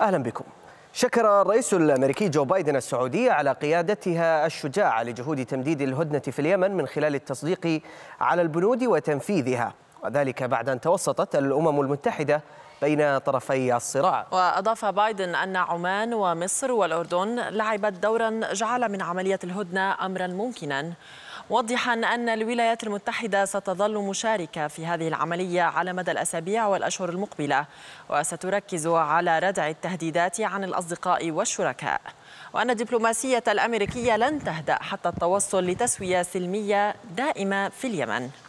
أهلا بكم شكر الرئيس الامريكي جو بايدن السعوديه على قيادتها الشجاعه لجهود تمديد الهدنه في اليمن من خلال التصديق على البنود وتنفيذها وذلك بعد ان توسطت الامم المتحده بين طرفي الصراع وأضاف بايدن أن عمان ومصر والأردن لعبت دورا جعل من عملية الهدنة أمرا ممكنا موضحا أن الولايات المتحدة ستظل مشاركة في هذه العملية على مدى الأسابيع والأشهر المقبلة وستركز على ردع التهديدات عن الأصدقاء والشركاء وأن الدبلوماسية الأمريكية لن تهدأ حتى التوصل لتسوية سلمية دائمة في اليمن